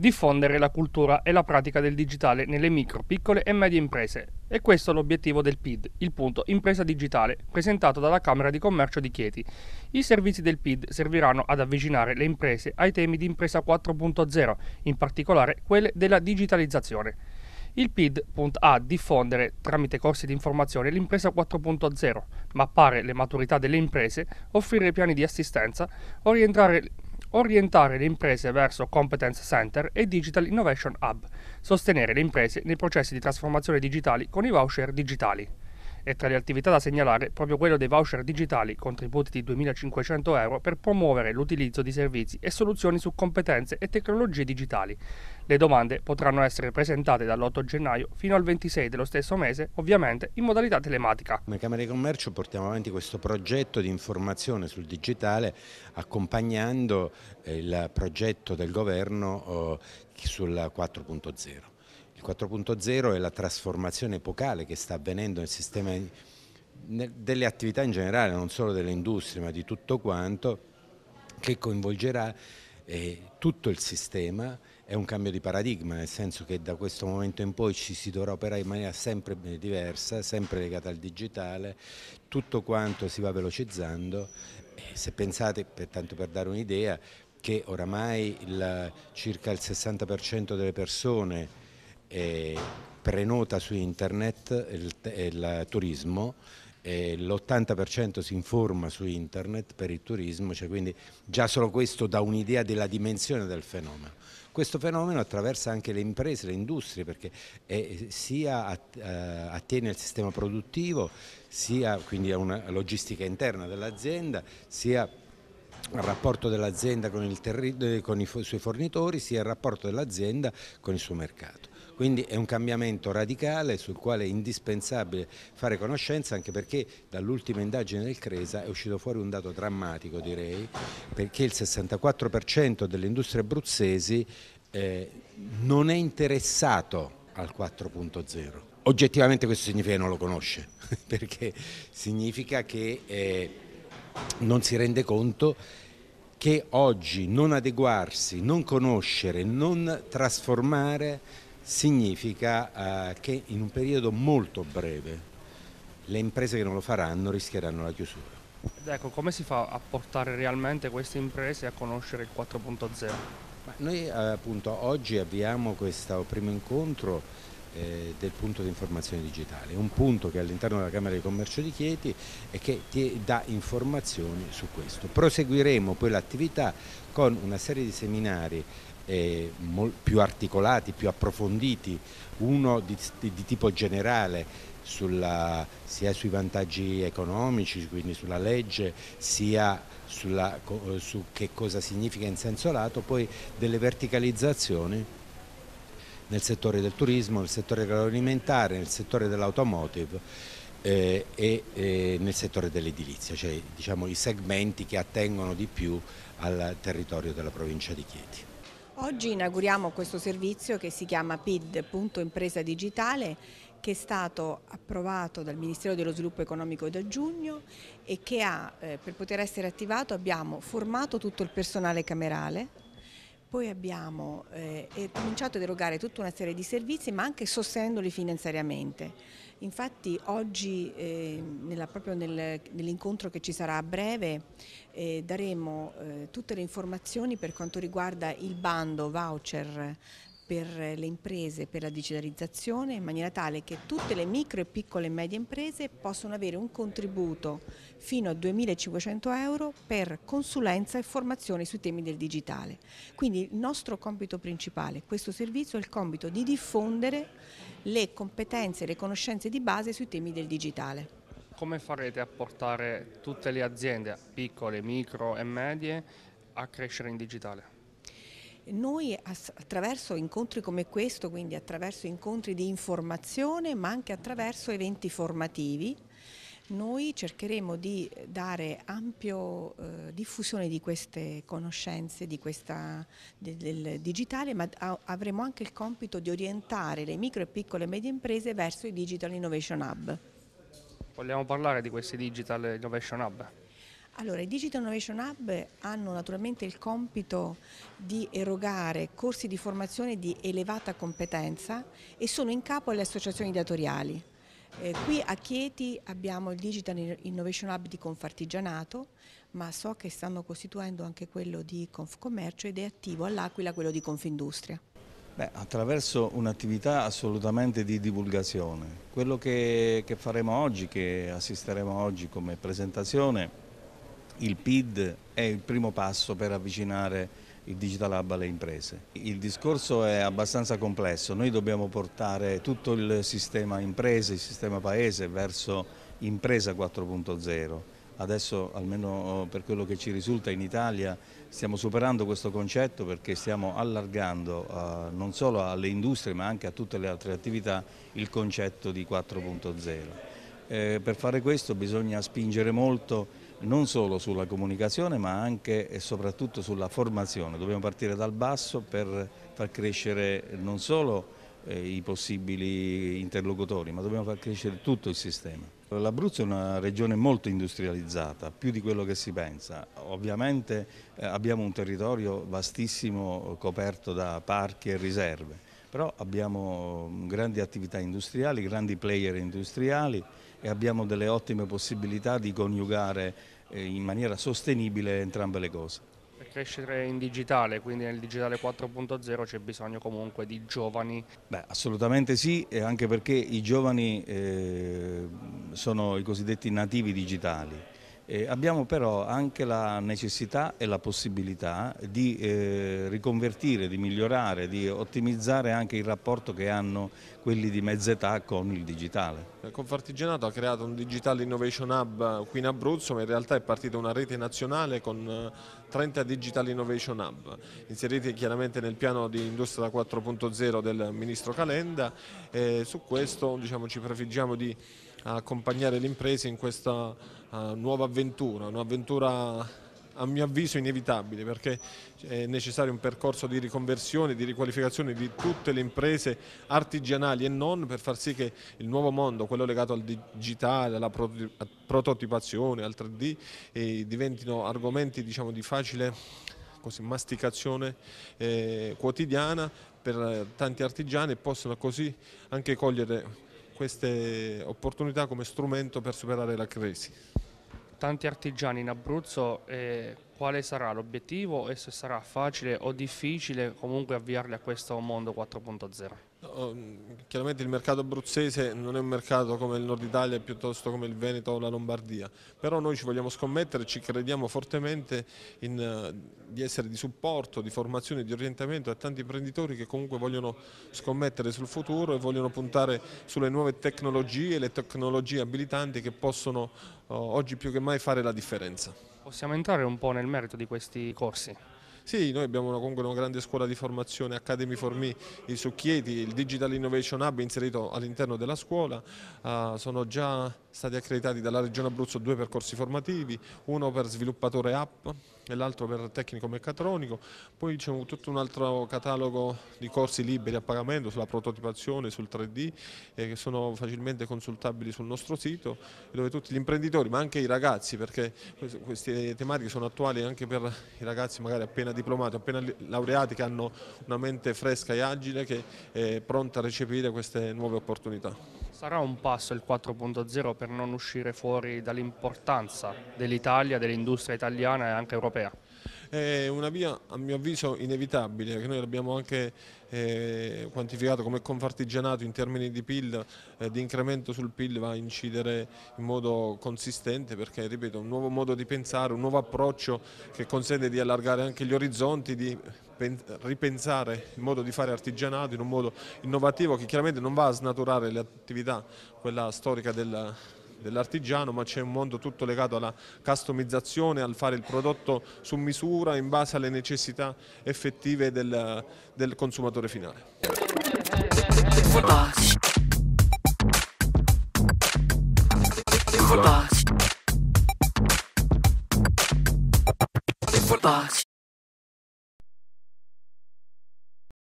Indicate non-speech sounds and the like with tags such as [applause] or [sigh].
Diffondere la cultura e la pratica del digitale nelle micro, piccole e medie imprese. E questo è l'obiettivo del PID, il punto Impresa Digitale, presentato dalla Camera di Commercio di Chieti. I servizi del PID serviranno ad avvicinare le imprese ai temi di Impresa 4.0, in particolare quelle della digitalizzazione. Il PID punta a diffondere tramite corsi di informazione l'impresa 4.0, mappare le maturità delle imprese, offrire piani di assistenza, orientare orientare le imprese verso Competence Center e Digital Innovation Hub, sostenere le imprese nei processi di trasformazione digitali con i voucher digitali e tra le attività da segnalare proprio quello dei voucher digitali, contributi di 2.500 euro per promuovere l'utilizzo di servizi e soluzioni su competenze e tecnologie digitali. Le domande potranno essere presentate dall'8 gennaio fino al 26 dello stesso mese, ovviamente in modalità telematica. Come Camera di Commercio portiamo avanti questo progetto di informazione sul digitale accompagnando eh, il progetto del governo sul 4.0. Il 4.0 è la trasformazione epocale che sta avvenendo nel sistema delle attività in generale, non solo delle industrie, ma di tutto quanto, che coinvolgerà eh, tutto il sistema è un cambio di paradigma, nel senso che da questo momento in poi ci si dovrà operare in maniera sempre diversa, sempre legata al digitale, tutto quanto si va velocizzando. se pensate, per, tanto per dare un'idea, che oramai il, circa il 60% delle persone prenota su internet il, il turismo l'80% si informa su internet per il turismo, cioè quindi già solo questo dà un'idea della dimensione del fenomeno. Questo fenomeno attraversa anche le imprese, le industrie, perché è, eh, sia eh, attiene al sistema produttivo, sia quindi a una logistica interna dell'azienda, sia il rapporto dell'azienda con, eh, con, i suoi fornitori sia il rapporto dell'azienda con il suo mercato. Quindi è un cambiamento radicale sul quale è indispensabile fare conoscenza anche perché dall'ultima indagine del Cresa è uscito fuori un dato drammatico direi perché il 64% delle industrie abruzzesi eh, non è interessato al 4.0. Oggettivamente questo significa che non lo conosce [laughs] perché significa che... Eh, non si rende conto che oggi non adeguarsi, non conoscere, non trasformare significa eh, che in un periodo molto breve le imprese che non lo faranno rischieranno la chiusura. Ed ecco, come si fa a portare realmente queste imprese a conoscere il 4.0? Noi eh, appunto oggi avviamo questo primo incontro eh, del punto di informazione digitale, un punto che all'interno della Camera di Commercio di Chieti e che ti dà informazioni su questo. Proseguiremo poi l'attività con una serie di seminari eh, più articolati, più approfonditi, uno di, di, di tipo generale sulla, sia sui vantaggi economici, quindi sulla legge, sia sulla, su che cosa significa in senso lato, poi delle verticalizzazioni nel settore del turismo, nel settore agroalimentare, nel settore dell'automotive eh, e eh, nel settore dell'edilizia, cioè diciamo, i segmenti che attengono di più al territorio della provincia di Chieti. Oggi inauguriamo questo servizio che si chiama PID, punto impresa digitale, che è stato approvato dal Ministero dello Sviluppo Economico da giugno e che ha, eh, per poter essere attivato abbiamo formato tutto il personale camerale, poi abbiamo eh, cominciato ad erogare tutta una serie di servizi ma anche sostenendoli finanziariamente. Infatti oggi, eh, proprio nel, nell'incontro che ci sarà a breve, eh, daremo eh, tutte le informazioni per quanto riguarda il bando voucher per le imprese, per la digitalizzazione, in maniera tale che tutte le micro e piccole e medie imprese possono avere un contributo fino a 2.500 euro per consulenza e formazione sui temi del digitale. Quindi il nostro compito principale, questo servizio, è il compito di diffondere le competenze e le conoscenze di base sui temi del digitale. Come farete a portare tutte le aziende, piccole, micro e medie, a crescere in digitale? Noi attraverso incontri come questo, quindi attraverso incontri di informazione ma anche attraverso eventi formativi, noi cercheremo di dare ampio eh, diffusione di queste conoscenze di questa, del, del, digitale, ma avremo anche il compito di orientare le micro e piccole e medie imprese verso i Digital Innovation Hub. Vogliamo parlare di questi Digital Innovation Hub? Allora, i Digital Innovation Hub hanno naturalmente il compito di erogare corsi di formazione di elevata competenza e sono in capo alle associazioni datoriali. Eh, qui a Chieti abbiamo il Digital Innovation Hub di Confartigianato, ma so che stanno costituendo anche quello di Confcommercio ed è attivo all'Aquila quello di Confindustria. Beh, attraverso un'attività assolutamente di divulgazione. Quello che, che faremo oggi, che assisteremo oggi come presentazione, il PID è il primo passo per avvicinare il Digital Hub alle imprese. Il discorso è abbastanza complesso, noi dobbiamo portare tutto il sistema imprese, il sistema paese verso impresa 4.0. Adesso, almeno oh, per quello che ci risulta in Italia, stiamo superando questo concetto perché stiamo allargando eh, non solo alle industrie ma anche a tutte le altre attività il concetto di 4.0. Eh, per fare questo bisogna spingere molto non solo sulla comunicazione ma anche e soprattutto sulla formazione. Dobbiamo partire dal basso per far crescere non solo eh, i possibili interlocutori, ma dobbiamo far crescere tutto il sistema. L'Abruzzo è una regione molto industrializzata, più di quello che si pensa. Ovviamente eh, abbiamo un territorio vastissimo coperto da parchi e riserve però abbiamo mm, grandi attività industriali, grandi player industriali e abbiamo delle ottime possibilità di coniugare eh, in maniera sostenibile entrambe le cose. Per crescere in digitale, quindi nel digitale 4.0 c'è bisogno comunque di giovani? Beh, assolutamente sì, anche perché i giovani eh, sono i cosiddetti nativi digitali eh, abbiamo però anche la necessità e la possibilità di eh, riconvertire, di migliorare, di ottimizzare anche il rapporto che hanno quelli di mezza età con il digitale. Il Confartigianato ha creato un Digital Innovation Hub qui in Abruzzo, ma in realtà è partita una rete nazionale con 30 eh, Digital Innovation Hub, inseriti chiaramente nel piano di Industria 4.0 del Ministro Calenda e su questo diciamo, ci prefiggiamo di a accompagnare l'impresa in questa uh, nuova avventura, un'avventura a mio avviso inevitabile perché è necessario un percorso di riconversione, di riqualificazione di tutte le imprese artigianali e non per far sì che il nuovo mondo, quello legato al digitale, alla prototipazione, al 3D, eh, diventino argomenti diciamo, di facile così, masticazione eh, quotidiana per eh, tanti artigiani e possano così anche cogliere queste opportunità come strumento per superare la crisi. Tanti artigiani in Abruzzo, eh, quale sarà l'obiettivo e se sarà facile o difficile comunque avviarli a questo mondo 4.0? Mm, chiaramente il mercato abruzzese non è un mercato come il nord Italia piuttosto come il Veneto o la Lombardia, però noi ci vogliamo scommettere, ci crediamo fortemente in, eh, di essere di supporto, di formazione, di orientamento a tanti imprenditori che comunque vogliono scommettere sul futuro e vogliono puntare sulle nuove tecnologie, le tecnologie abilitanti che possono oh, oggi più che mai fare la differenza. Possiamo entrare un po' nel merito di questi corsi? Sì, noi abbiamo una, comunque una grande scuola di formazione Academy for Me su Chieti, il Digital Innovation Hub inserito all'interno della scuola, uh, sono già stati accreditati dalla Regione Abruzzo due percorsi formativi, uno per sviluppatore app e l'altro per tecnico meccatronico, poi c'è diciamo, tutto un altro catalogo di corsi liberi a pagamento sulla prototipazione, sul 3D, eh, che sono facilmente consultabili sul nostro sito, dove tutti gli imprenditori, ma anche i ragazzi, perché queste tematiche sono attuali anche per i ragazzi magari appena diplomati, appena laureati, che hanno una mente fresca e agile, che è pronta a recepire queste nuove opportunità. Sarà un passo il 4.0 per non uscire fuori dall'importanza dell'Italia, dell'industria italiana e anche europea? È una via a mio avviso inevitabile, che noi l'abbiamo anche eh, quantificato come confartigianato in termini di PIL, eh, di incremento sul PIL va a incidere in modo consistente perché, ripeto, un nuovo modo di pensare, un nuovo approccio che consente di allargare anche gli orizzonti, di ripensare il modo di fare artigianato in un modo innovativo che chiaramente non va a snaturare le attività, quella storica della dell'artigiano, ma c'è un mondo tutto legato alla customizzazione, al fare il prodotto su misura in base alle necessità effettive del, del consumatore finale. Footbox. Footbox.